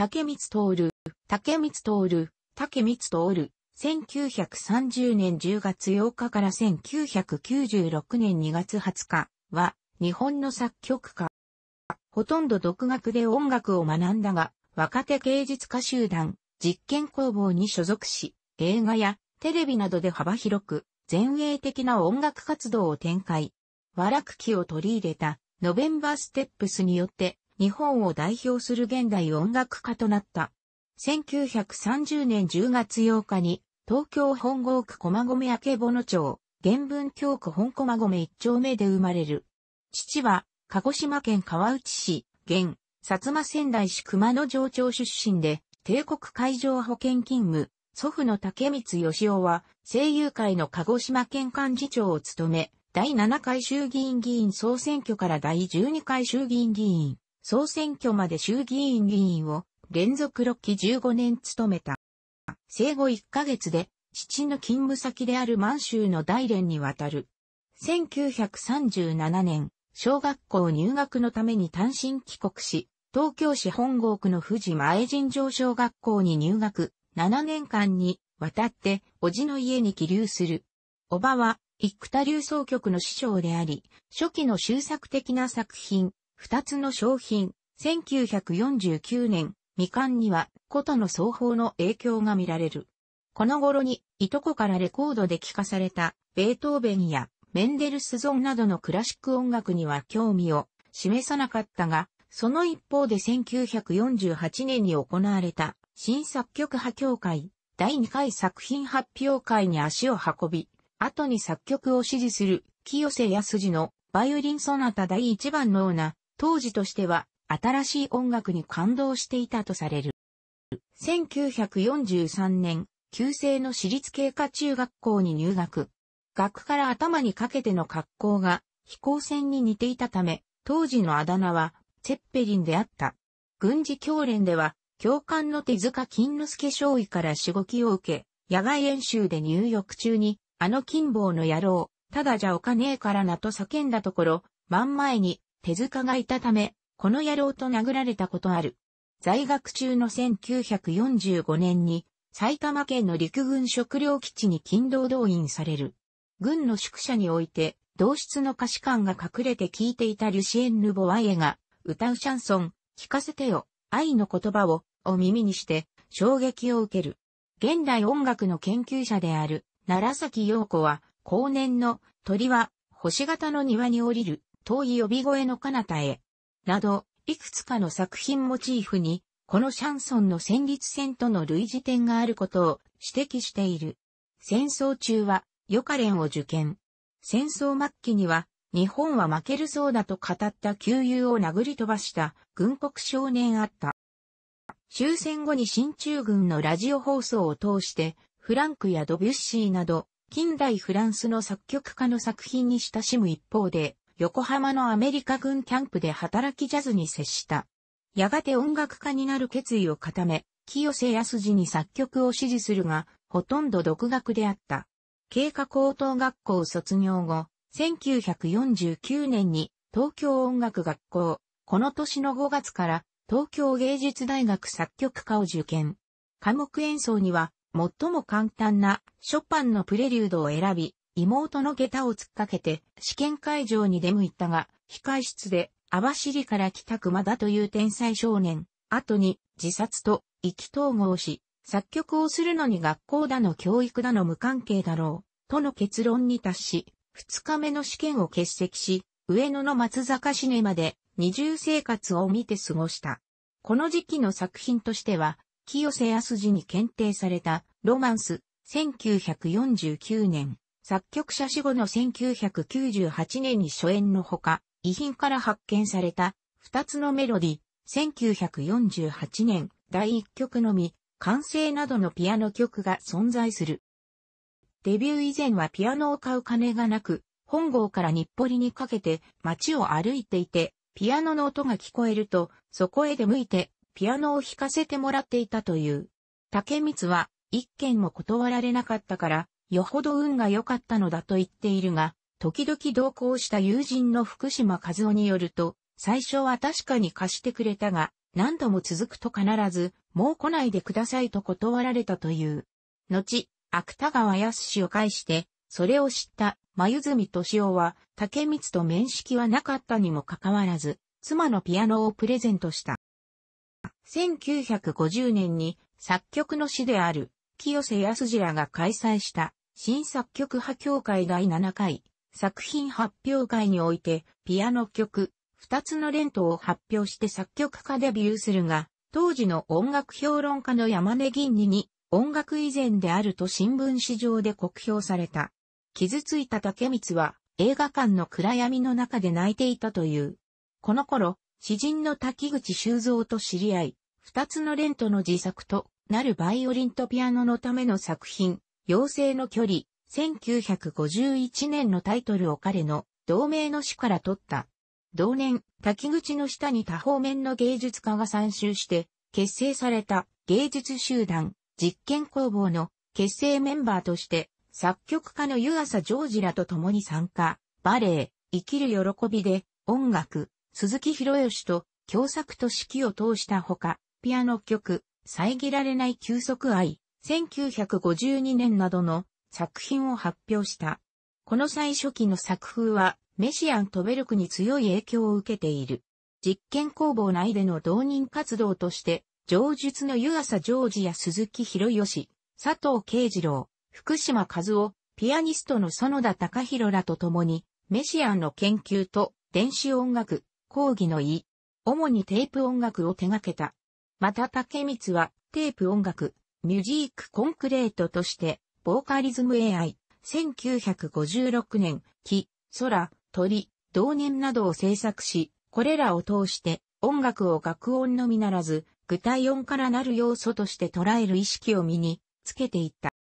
竹光徹、竹光徹、竹光徹、1930年10月8日から1996年2月20日は、日本の作曲家。ほとんど独学で音楽を学んだが、若手芸術家集団、実験工房に所属し、映画やテレビなどで幅広く、前衛的な音楽活動を展開。和楽器を取り入れた、ノベンバーステップスによって、日本を代表する現代音楽家となった。1930年10月8日に、東京本郷区駒込明ぼ野町、原文京区本駒込一丁目で生まれる。父は、鹿児島県川内市、現、薩摩仙台市熊野城町出身で、帝国海上保険勤務、祖父の竹光義雄は、声優会の鹿児島県幹事長を務め、第7回衆議院議員総選挙から第12回衆議院議員、総選挙まで衆議院議員を連続6期15年務めた。生後1ヶ月で父の勤務先である満州の大連に渡る。1937年、小学校入学のために単身帰国し、東京市本郷区の富士前尋常小学校に入学、7年間に渡って、おじの家に起留する。おばは、生田流奏曲の師匠であり、初期の修作的な作品、二つの商品、1949年、未完には、琴の双方の影響が見られる。この頃に、いとこからレコードで聴かされた、ベートーベンや、メンデルスゾンなどのクラシック音楽には興味を示さなかったが、その一方で1948年に行われた、新作曲派協会、第2回作品発表会に足を運び、後に作曲を支持する、清瀬康次のバイオリンソナタ第1番のような当時としては新しい音楽に感動していたとされる。1943年、旧制の私立経過中学校に入学。学から頭にかけての格好が飛行船に似ていたため、当時のあだ名は、チェッペリンであった。軍事教練では、教官の手塚金之助少尉から仕きを受け、野外演習で入浴中に、あの金棒の野郎、ただじゃおかねえからなと叫んだところ、真ん前に手塚がいたため、この野郎と殴られたことある。在学中の1945年に、埼玉県の陸軍食糧基地に勤労動員される。軍の宿舎において、同室の歌詞官が隠れて聞いていたリュシエン・ヌ・ボワイエが、歌うシャンソン、聞かせてよ、愛の言葉を、を耳にして、衝撃を受ける。現代音楽の研究者である、奈良崎陽子は、後年の、鳥は、星型の庭に降りる、遠い呼び声の彼方へ、など、いくつかの作品モチーフに、このシャンソンの旋律戦との類似点があることを指摘している。戦争中は、ヨカレンを受験。戦争末期には、日本は負けるそうだと語った旧友を殴り飛ばした軍国少年あった。終戦後に新中軍のラジオ放送を通して、フランクやドビュッシーなど、近代フランスの作曲家の作品に親しむ一方で、横浜のアメリカ軍キャンプで働きジャズに接した。やがて音楽家になる決意を固め、清瀬康次に作曲を支持するが、ほとんど独学であった。経過高等学校卒業後、1949年に東京音楽学校、この年の5月から東京芸術大学作曲科を受験。科目演奏には最も簡単なショパンのプレリュードを選び、妹の下駄を突っかけて試験会場に出向いたが、控室で網走から来た熊田という天才少年、後に自殺と意気統合し、作曲をするのに学校だの教育だの無関係だろう、との結論に達し、二日目の試験を欠席し、上野の松坂シネまで二重生活を見て過ごした。この時期の作品としては、清瀬康二に検定されたロマンス1949年作曲者死後の1998年に初演のほか、遺品から発見された2つのメロディ、1948年第1曲のみ、完成などのピアノ曲が存在する。デビュー以前はピアノを買う金がなく、本郷から日暮里にかけて街を歩いていて、ピアノの音が聞こえると、そこへ出向いて、ピアノを弾かせてもらっていたという。竹光は、一件も断られなかったから、よほど運が良かったのだと言っているが、時々同行した友人の福島和夫によると、最初は確かに貸してくれたが、何度も続くと必ず、もう来ないでくださいと断られたという。後、芥川康を介して、それを知った真住敏夫は、竹光と面識はなかったにもかかわらず、妻のピアノをプレゼントした。1950年に作曲の師である清瀬康次らが開催した新作曲派協会第7回作品発表会においてピアノ曲2つの連投を発表して作曲家デビューするが、当時の音楽評論家の山根銀二に音楽以前であると新聞紙上で酷評された。傷ついた竹光は映画館の暗闇の中で泣いていたという。この頃、詩人の滝口修造と知り合い、二つのレントの自作となるバイオリンとピアノのための作品、妖精の距離、1951年のタイトルを彼の同名の詩から取った。同年、滝口の下に多方面の芸術家が参集して結成された芸術集団実験工房の結成メンバーとして作曲家の湯浅ジョージらと共に参加、バレエ、生きる喜びで音楽、鈴木博義と共作と指揮を通したほか、ピアノ曲、遮られない休息愛、1952年などの作品を発表した。この最初期の作風は、メシアントベルクに強い影響を受けている。実験工房内での導人活動として、上述の湯浅ジョージや鈴木博義、佐藤慶次郎、福島和夫、ピアニストの園田隆弘らと共に、メシアンの研究と電子音楽、講義の意、主にテープ音楽を手掛けた。また竹光はテープ音楽、ミュジークコンクレートとして、ボーカリズム AI、1956年、木、空、鳥、同年などを制作し、これらを通して音楽を楽音のみならず、具体音からなる要素として捉える意識を身につけていった。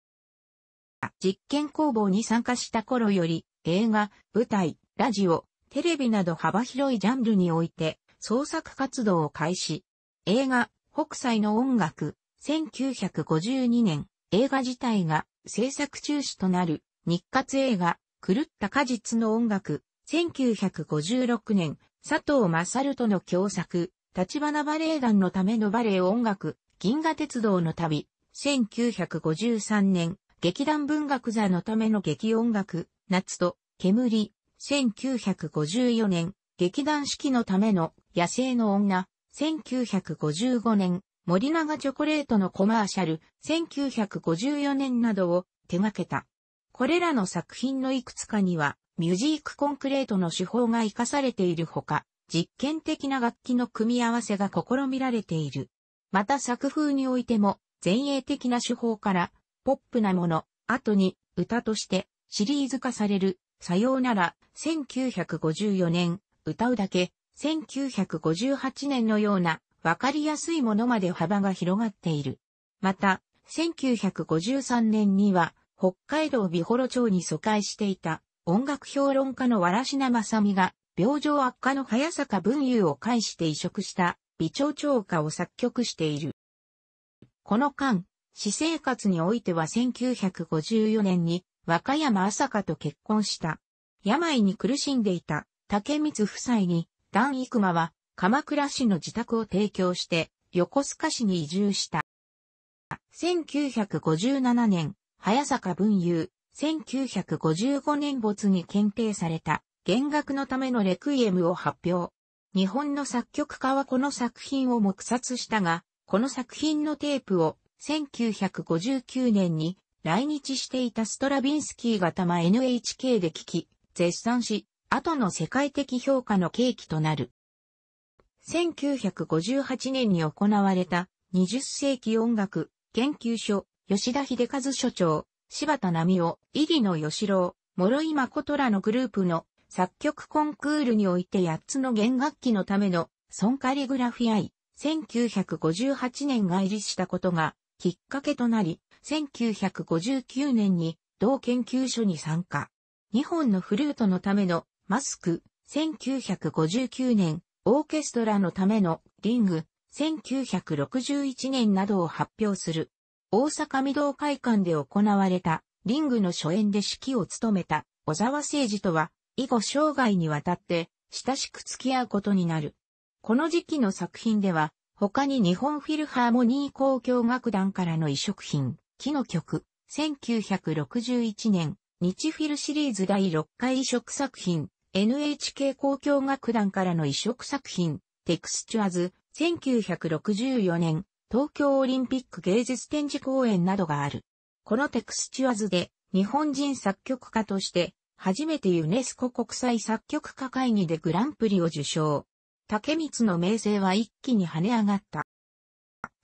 実験工房に参加した頃より、映画、舞台、ラジオ、テレビなど幅広いジャンルにおいて創作活動を開始。映画、北斎の音楽、1952年、映画自体が制作中止となる日活映画、狂った果実の音楽、1956年、佐藤勝との共作、立花バレエ団のためのバレエ音楽、銀河鉄道の旅、1953年、劇団文学座のための劇音楽、夏と煙、1954年、劇団四季のための野生の女、1955年、森永チョコレートのコマーシャル、1954年などを手掛けた。これらの作品のいくつかには、ミュージックコンクレートの手法が活かされているほか、実験的な楽器の組み合わせが試みられている。また作風においても、前衛的な手法から、ポップなもの、後に歌としてシリーズ化される、さようなら、1954年、歌うだけ、1958年のようなわかりやすいものまで幅が広がっている。また、1953年には、北海道美幌町に疎開していた音楽評論家のわらしなまさみが、病状悪化の早坂文雄を介して移植した美町長歌を作曲している。この間、私生活においては1954年に若山朝香と結婚した。病に苦しんでいた竹光夫妻に、段生馬は鎌倉市の自宅を提供して、横須賀市に移住した。1957年、早坂文雄、1955年没に検定された、弦楽のためのレクイエムを発表。日本の作曲家はこの作品を黙殺したが、この作品のテープを1959年に来日していたストラビンスキーがたま NHK で聞き、絶賛し、後の世界的評価の契機となる。1958年に行われた20世紀音楽研究所、吉田秀和所長、柴田奈美夫、入野義郎、諸井誠らのグループの作曲コンクールにおいて8つの弦楽器のためのソンカリグラフィアイ、1958年が入りしたことがきっかけとなり、1959年に同研究所に参加。日本のフルートのためのマスク、1959年、オーケストラのためのリング、1961年などを発表する。大阪御堂会館で行われたリングの初演で指揮を務めた小沢誠二とは、以後生涯にわたって親しく付き合うことになる。この時期の作品では、他に日本フィルハーモニー交響楽団からの移植品、木の曲、1961年、日フィルシリーズ第6回移植作品、NHK 交響楽団からの移植作品、テクスチュアズ、1964年、東京オリンピック芸術展示公演などがある。このテクスチュアズで、日本人作曲家として、初めてユネスコ国際作曲家会議でグランプリを受賞。竹光の名声は一気に跳ね上がった。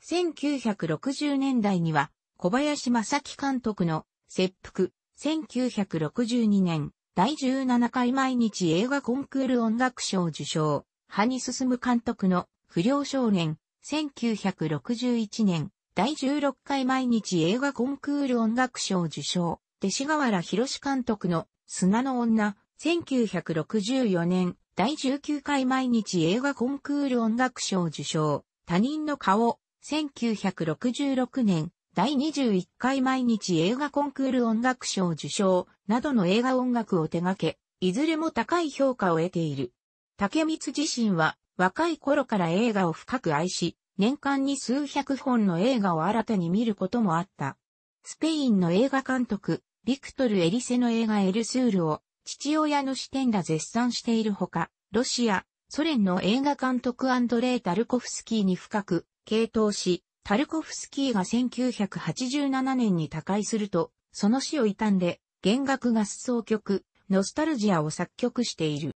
1960年代には、小林正樹監督の、切腹、1962年、第17回毎日映画コンクール音楽賞受賞、ハニ進監督の不良少年、1961年、第16回毎日映画コンクール音楽賞受賞、弟子河原博監督の砂の女、1964年、第19回毎日映画コンクール音楽賞受賞、他人の顔、1966年、第21回毎日映画コンクール音楽賞受賞などの映画音楽を手掛け、いずれも高い評価を得ている。竹光自身は若い頃から映画を深く愛し、年間に数百本の映画を新たに見ることもあった。スペインの映画監督、ビクトル・エリセの映画エルスールを父親の視点が絶賛しているほか、ロシア、ソ連の映画監督アンドレイ・タルコフスキーに深く傾倒し、タルコフスキーが1987年に他界すると、その死を悼んで、弦楽合奏曲、ノスタルジアを作曲している。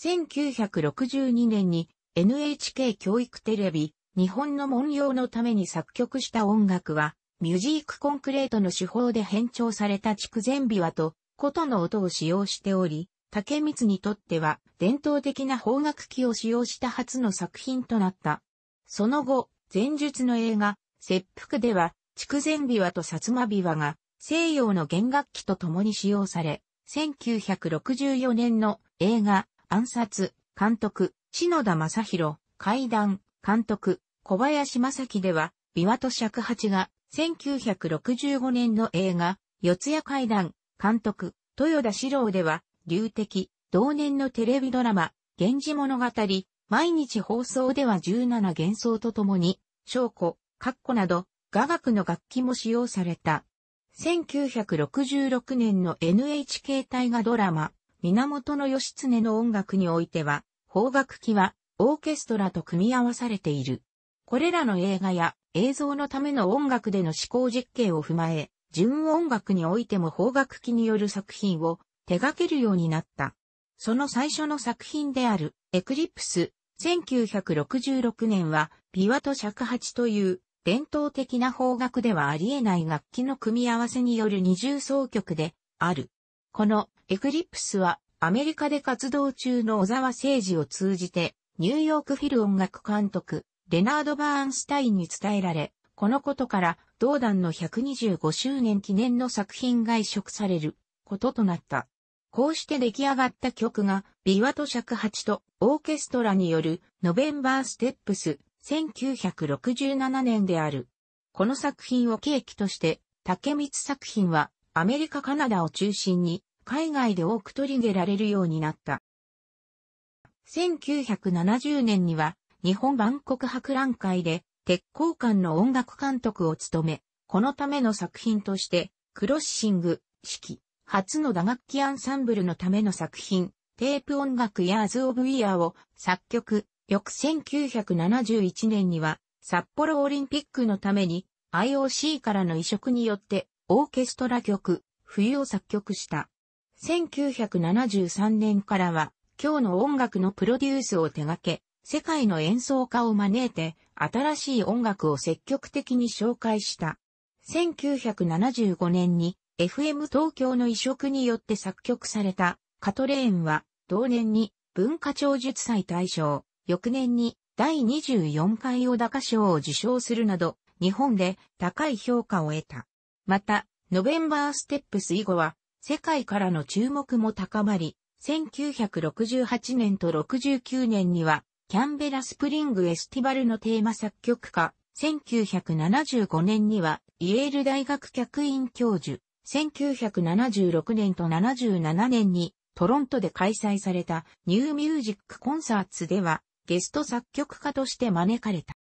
1962年に NHK 教育テレビ、日本の文様のために作曲した音楽は、ミュージックコンクレートの手法で編調された筑前琵琶と、琴の音を使用しており、竹光にとっては伝統的な邦楽器を使用した初の作品となった。その後、前述の映画、切腹では、筑前琵琶と薩摩琵琶が、西洋の弦楽器と共に使用され、1964年の映画、暗殺、監督、篠田正宏、階段、監督、小林正樹では、琵琶と尺八が、1965年の映画、四谷階段、監督、豊田史郎では、流敵、同年のテレビドラマ、源氏物語、毎日放送では17幻想とともに、証拠、括弧など、雅楽の楽器も使用された。1966年の NHK 大河ドラマ、源義経の音楽においては、邦楽器はオーケストラと組み合わされている。これらの映画や映像のための音楽での思考実験を踏まえ、純音楽においても邦楽器による作品を手掛けるようになった。その最初の作品であるエクリプス1966年は、琵琶と尺八という、伝統的な方角ではありえない楽器の組み合わせによる二重奏曲である。このエクリプスはアメリカで活動中の小沢誠二を通じてニューヨークフィル音楽監督レナード・バーンスタインに伝えられ、このことから同団の125周年記念の作品が移植されることとなった。こうして出来上がった曲が、ビワと尺八とオーケストラによるノベンバーステップス1967年である。この作品を契機として、竹光作品はアメリカカナダを中心に海外で多く取り入れられるようになった。1970年には日本万国博覧会で鉄鋼館の音楽監督を務め、このための作品として、クロッシング、式、初の打楽器アンサンブルのための作品、テープ音楽ヤーズ・オブ・イヤーを作曲、翌1971年には札幌オリンピックのために IOC からの移植によってオーケストラ曲、冬を作曲した。1973年からは今日の音楽のプロデュースを手掛け、世界の演奏家を招いて新しい音楽を積極的に紹介した。1975年に FM 東京の移植によって作曲されたカトレーンは同年に文化庁術祭大賞、翌年に第24回小高賞を受賞するなど日本で高い評価を得た。また、ノベンバーステップス以後は世界からの注目も高まり、1968年と69年にはキャンベラスプリングエスティバルのテーマ作曲家、1975年にはイエール大学客員教授、1976年と77年にトロントで開催されたニューミュージックコンサーツではゲスト作曲家として招かれた。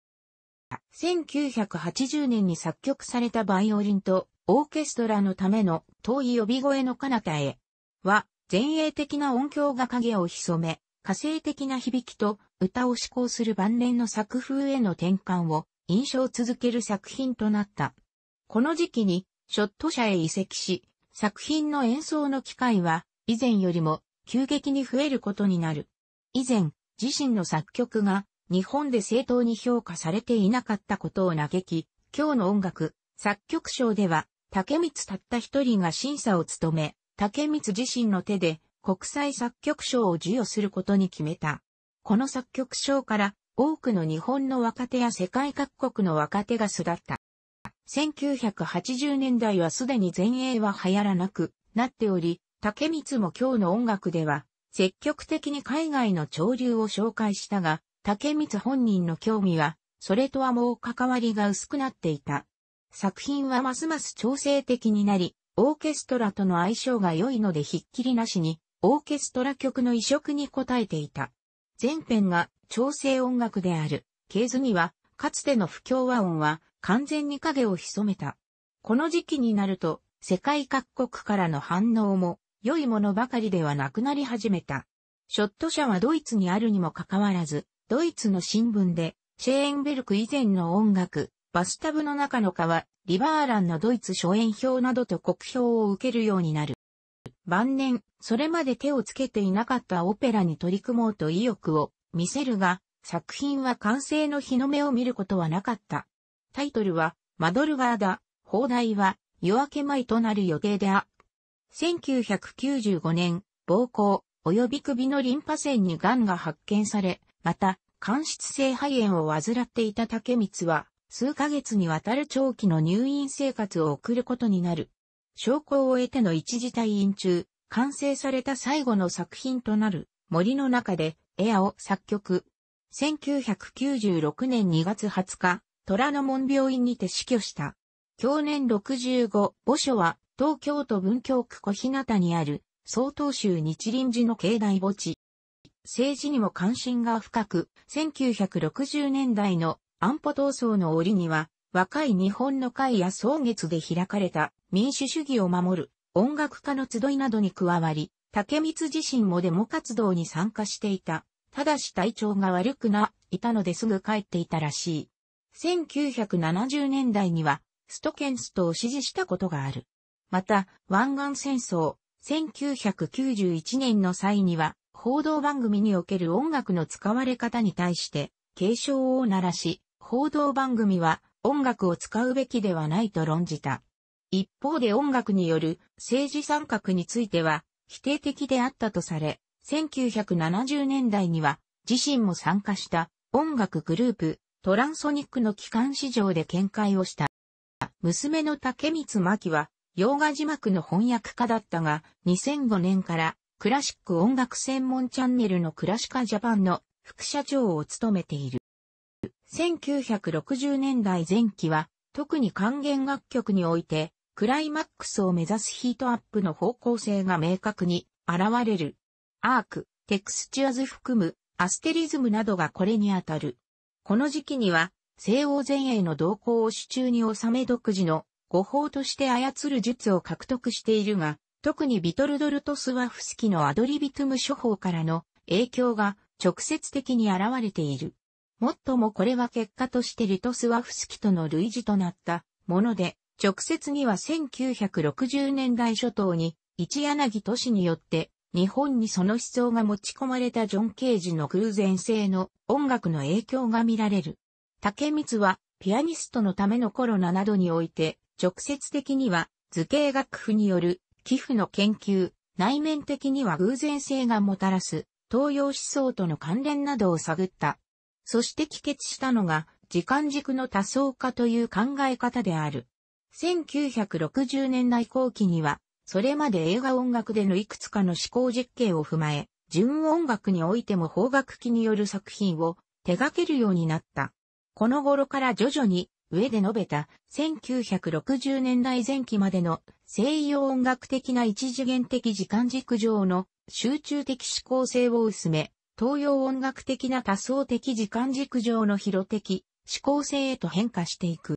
1980年に作曲されたバイオリンとオーケストラのための遠い呼び声の彼方へは前衛的な音響が影を潜め、火星的な響きと歌を思考する晩年の作風への転換を印象続ける作品となった。この時期にショット社へ移籍し、作品の演奏の機会は以前よりも急激に増えることになる。以前、自身の作曲が日本で正当に評価されていなかったことを嘆き、今日の音楽、作曲賞では、竹光たった一人が審査を務め、竹光自身の手で国際作曲賞を授与することに決めた。この作曲賞から多くの日本の若手や世界各国の若手が巣立った。1980年代はすでに前衛は流行らなくなっており、竹光も今日の音楽では、積極的に海外の潮流を紹介したが、竹光本人の興味は、それとはもう関わりが薄くなっていた。作品はますます調整的になり、オーケストラとの相性が良いのでひっきりなしに、オーケストラ曲の移植に応えていた。前編が調整音楽である、ケーズには、かつての不協和音は、完全に影を潜めた。この時期になると、世界各国からの反応も、良いものばかりではなくなり始めた。ショット社はドイツにあるにもかかわらず、ドイツの新聞で、シェーンベルク以前の音楽、バスタブの中の川、リバーランのドイツ初演表などと国評を受けるようになる。晩年、それまで手をつけていなかったオペラに取り組もうと意欲を見せるが、作品は完成の日の目を見ることはなかった。タイトルは、マドルガーだ。放題は、夜明け前となる予定であ。1995年、暴行、及び首のリンパ腺に癌が発見され、また、間質性肺炎を患っていた竹光は、数ヶ月にわたる長期の入院生活を送ることになる。証拠を得ての一時退院中、完成された最後の作品となる、森の中で、エアを作曲。1996年2月20日、虎ノ門病院にて死去した。享年65、墓所は東京都文京区小日向にある曹洞宗日臨寺の境内墓地。政治にも関心が深く、1960年代の安保闘争の折には、若い日本の会や草月で開かれた民主主義を守る音楽家の集いなどに加わり、竹光自身もデモ活動に参加していた。ただし体調が悪くな、いたのですぐ帰っていたらしい。1970年代には、ストケンストを支持したことがある。また、湾岸戦争、1991年の際には、報道番組における音楽の使われ方に対して、警鐘を鳴らし、報道番組は音楽を使うべきではないと論じた。一方で音楽による政治参画については否定的であったとされ、1970年代には自身も参加した音楽グループトランソニックの機関市場で見解をした。娘の竹光真希は、洋画字幕の翻訳家だったが、2005年からクラシック音楽専門チャンネルのクラシカジャパンの副社長を務めている。1960年代前期は、特に還元楽曲において、クライマックスを目指すヒートアップの方向性が明確に現れる。アーク、テクスチュアズ含む、アステリズムなどがこれにあたる。この時期には、西欧前衛の動向を手中に収め独自の誤報として操る術を獲得しているが、特にビトルドルト・スワフスキのアドリビトム処方からの影響が直接的に現れている。もっともこれは結果としてリトスワフスキとの類似となったもので、直接には1960年代初頭に一柳都市によって日本にその思想が持ち込まれたジョン・ケージの偶然性の音楽の影響が見られる。竹光は、ピアニストのためのコロナなどにおいて、直接的には図形学譜による寄付の研究、内面的には偶然性がもたらす東洋思想との関連などを探った。そして帰結したのが時間軸の多層化という考え方である。1960年代後期にはそれまで映画音楽でのいくつかの思考実験を踏まえ、純音楽においても方楽器による作品を手掛けるようになった。この頃から徐々に、上で述べた1960年代前期までの西洋音楽的な一次元的時間軸上の集中的思考性を薄め、東洋音楽的な多層的時間軸上の広的思考性へと変化していく。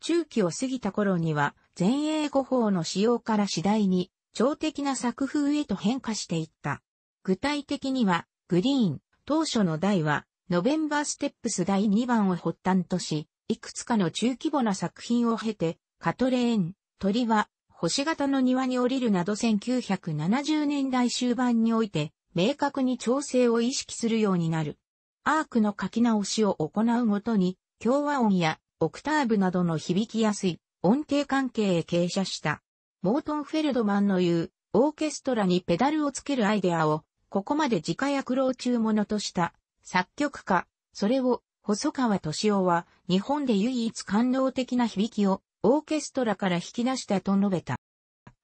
中期を過ぎた頃には、前衛語法の使用から次第に、超的な作風へと変化していった。具体的には、グリーン、当初の題は、ノベンバーステップス第2番を発端とし、いくつかの中規模な作品を経て、カトレーン、鳥は、星型の庭に降りるなど1970年代終盤において、明確に調整を意識するようになる。アークの書き直しを行うごとに、共和音やオクターブなどの響きやすい音程関係へ傾斜した。モートンフェルドマンの言う、オーケストラにペダルをつけるアイデアを、ここまで自家薬老中者とした作曲家、それを細川敏夫は日本で唯一感動的な響きをオーケストラから引き出したと述べた。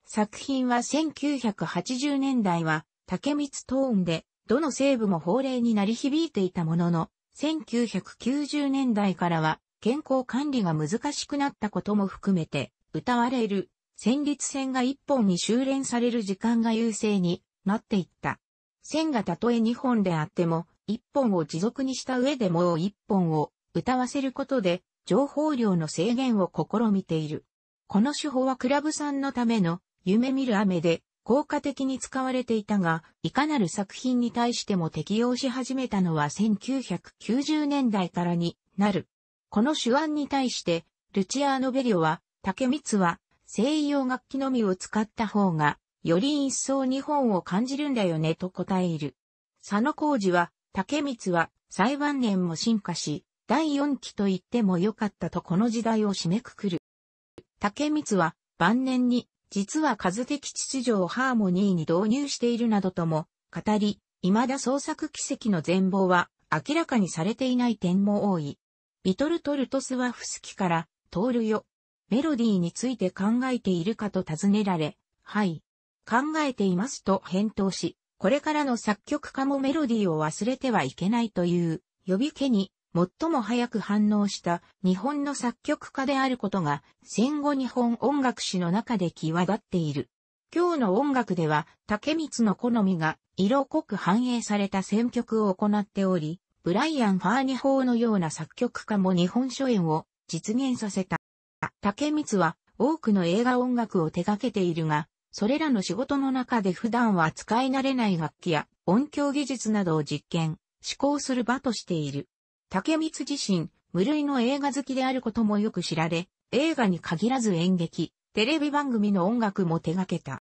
作品は1980年代は竹光トーンでどの西部も法令になり響いていたものの1990年代からは健康管理が難しくなったことも含めて、歌われる、戦律線が一本に修練される時間が優勢になっていった。線がたとえ二本であっても、一本を持続にした上でもう一本を歌わせることで、情報量の制限を試みている。この手法はクラブさんのための夢見る雨で効果的に使われていたが、いかなる作品に対しても適用し始めたのは1990年代からになる。この手腕に対して、ルチアーノ・ベリオは、竹光は、西洋楽器のみを使った方が、より一層日本を感じるんだよねと答える。佐野浩二は、竹光は、最晩年も進化し、第4期と言ってもよかったとこの時代を締めくくる。竹光は、晩年に、実は数的秩序をハーモニーに導入しているなどとも、語り、未だ創作奇跡の全貌は、明らかにされていない点も多い。リトルトルトスワフスキから、通るよ。メロディーについて考えているかと尋ねられ、はい。考えていますと返答し、これからの作曲家もメロディーを忘れてはいけないという呼び気に最も早く反応した日本の作曲家であることが戦後日本音楽史の中で際立っている。今日の音楽では竹光の好みが色濃く反映された選曲を行っており、ブライアン・ファーニ法のような作曲家も日本初演を実現させた。竹光は多くの映画音楽を手掛けているが、それらの仕事の中で普段は使い慣れない楽器や音響技術などを実験、試行する場としている。竹光自身、無類の映画好きであることもよく知られ、映画に限らず演劇、テレビ番組の音楽も手掛けた。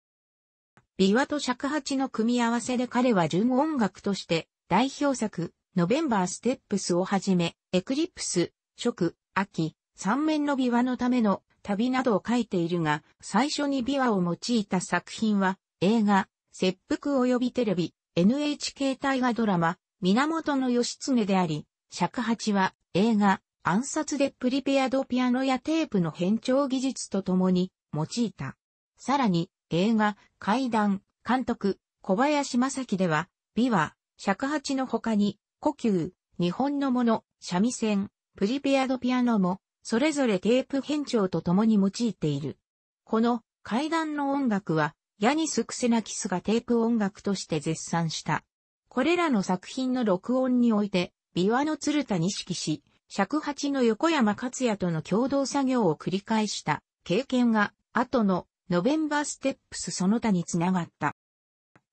琵琶と尺八の組み合わせで彼は純音楽として代表作、ノベンバーステップスをはじめ、エクリプス、食、秋、三面の琵琶のための旅などを書いているが、最初に琵琶を用いた作品は、映画、切腹及びテレビ、NHK 大河ドラマ、源義経であり、尺八は映画、暗殺でプリペアドピアノやテープの変調技術とともに用いた。さらに、映画、怪談、監督、小林正樹では、琵琶、尺八の他に、呼吸、日本のもの、三味線、プリペアドピアノも、それぞれテープ変調と共に用いている。この階段の音楽は、ヤニス・クセナキスがテープ音楽として絶賛した。これらの作品の録音において、琵琶の鶴田揮し、尺八の横山克也との共同作業を繰り返した経験が、後のノベンバーステップスその他につながった。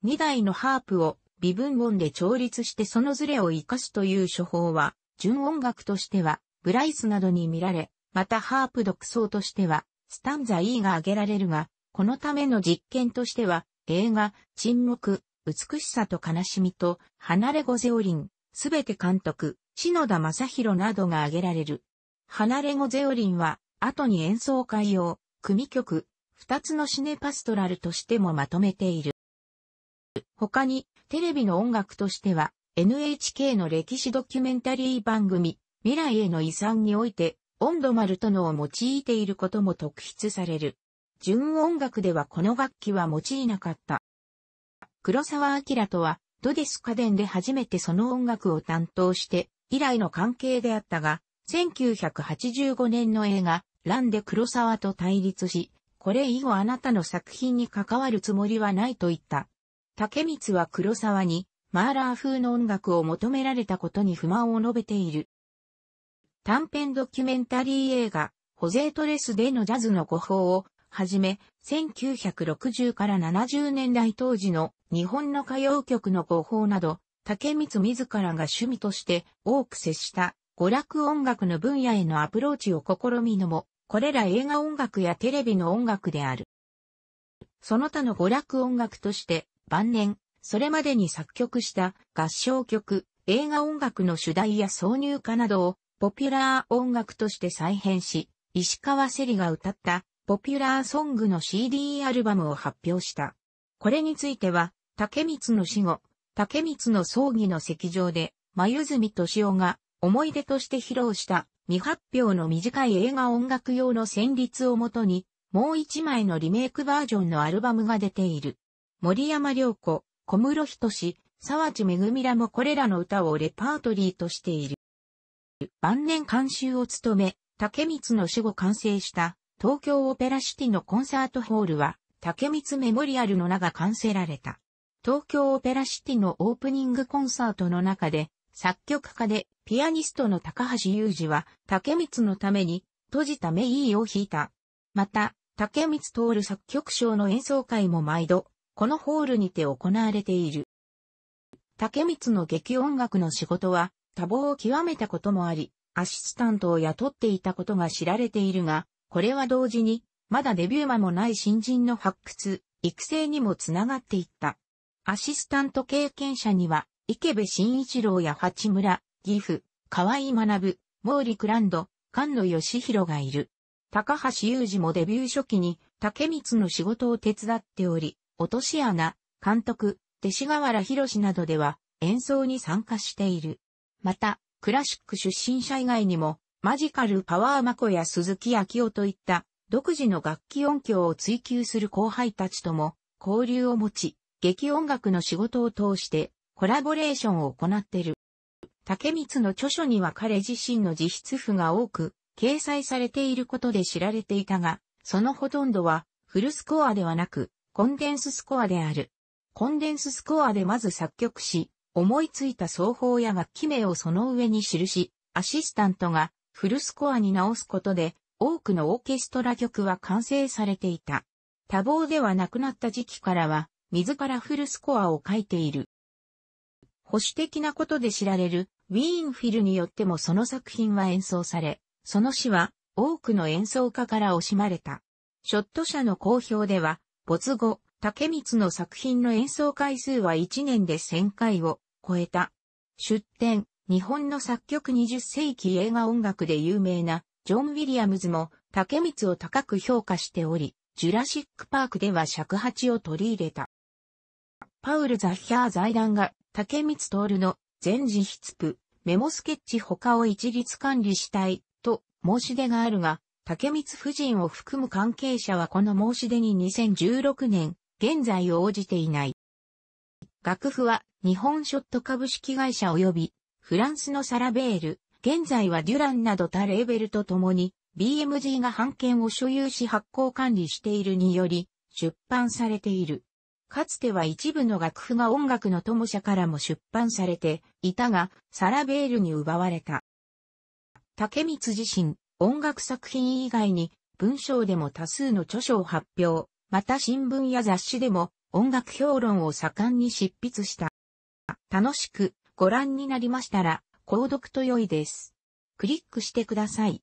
2台のハープを微分音で調律してそのズレを活かすという処方は、純音楽としては、ブライスなどに見られ、またハープ独奏としては、スタンザ E が挙げられるが、このための実験としては、映画、沈黙、美しさと悲しみと、離れ語ゼオリン、すべて監督、篠田正宏などが挙げられる。離れ語ゼオリンは、後に演奏会用、組曲、二つのシネパストラルとしてもまとめている。他に、テレビの音楽としては、NHK の歴史ドキュメンタリー番組、未来への遺産において、温度丸とのを用いていることも特筆される。純音楽ではこの楽器は用いなかった。黒沢明とは、ドデス家電で初めてその音楽を担当して、以来の関係であったが、1985年の映画、ランで黒沢と対立し、これ以後あなたの作品に関わるつもりはないと言った。竹光は黒沢に、マーラー風の音楽を求められたことに不満を述べている。短編ドキュメンタリー映画、ホゼートレスでのジャズの誤報を、はじめ、1960から70年代当時の日本の歌謡曲の誤報など、竹光自らが趣味として多く接した娯楽音楽の分野へのアプローチを試みのも、これら映画音楽やテレビの音楽である。その他の娯楽音楽として、晩年、それまでに作曲した合唱曲、映画音楽の主題や挿入歌などをポピュラー音楽として再編し、石川セリが歌ったポピュラーソングの CD アルバムを発表した。これについては、竹光の死後、竹光の葬儀の席上で、眉住敏夫が思い出として披露した未発表の短い映画音楽用の旋律をもとに、もう一枚のリメイクバージョンのアルバムが出ている。森山良子、小室仁沢地恵らもこれらの歌をレパートリーとしている。晩年監修を務め、竹光の死後完成した東京オペラシティのコンサートホールは竹光メモリアルの名が完成られた。東京オペラシティのオープニングコンサートの中で作曲家でピアニストの高橋裕二は竹光のために閉じたメイいを弾いた。また、竹光徹作曲賞の演奏会も毎度このホールにて行われている。竹光の劇音楽の仕事は多忙を極めたこともあり、アシスタントを雇っていたことが知られているが、これは同時に、まだデビュー間もない新人の発掘、育成にもつながっていった。アシスタント経験者には、池部慎一郎や八村、岐阜、河合学、毛利クランド、菅野義弘がいる。高橋雄二もデビュー初期に、竹光の仕事を手伝っており、落とし穴、監督、弟子河原博などでは演奏に参加している。また、クラシック出身者以外にも、マジカルパワーマコや鈴木明夫といった独自の楽器音響を追求する後輩たちとも交流を持ち、劇音楽の仕事を通してコラボレーションを行っている。竹光の著書には彼自身の自筆譜が多く掲載されていることで知られていたが、そのほとんどはフルスコアではなくコンデンススコアである。コンデンススコアでまず作曲し、思いついた奏法や楽器名をその上に記し、アシスタントがフルスコアに直すことで、多くのオーケストラ曲は完成されていた。多忙ではなくなった時期からは、自らフルスコアを書いている。保守的なことで知られるウィーンフィルによってもその作品は演奏され、その詩は多くの演奏家から惜しまれた。ショット社の好評では、没後、竹光の作品の演奏回数は1年で1000回を超えた。出展、日本の作曲20世紀映画音楽で有名なジョン・ウィリアムズも竹光を高く評価しており、ジュラシック・パークでは尺八を取り入れた。パウル・ザヒャー財団が竹光徹の全自筆プ、メモスケッチ他を一律管理したいと申し出があるが、竹光夫人を含む関係者はこの申し出に2016年、現在応じていない。楽譜は日本ショット株式会社及びフランスのサラベール、現在はデュランなど他レーベルと共に BMG が版権を所有し発行管理しているにより出版されている。かつては一部の楽譜が音楽の友社からも出版されていたが、サラベールに奪われた。竹光自身、音楽作品以外に文章でも多数の著書を発表、また新聞や雑誌でも音楽評論を盛んに執筆した。楽しくご覧になりましたら、購読と良いです。クリックしてください。